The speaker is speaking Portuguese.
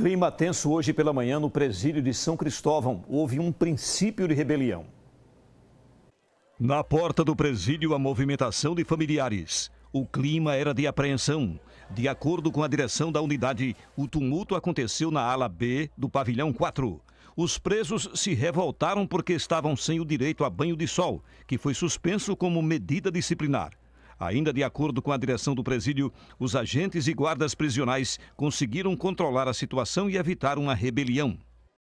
Clima tenso hoje pela manhã no presídio de São Cristóvão. Houve um princípio de rebelião. Na porta do presídio, a movimentação de familiares. O clima era de apreensão. De acordo com a direção da unidade, o tumulto aconteceu na ala B do pavilhão 4. Os presos se revoltaram porque estavam sem o direito a banho de sol, que foi suspenso como medida disciplinar. Ainda de acordo com a direção do presídio, os agentes e guardas prisionais conseguiram controlar a situação e evitar uma rebelião.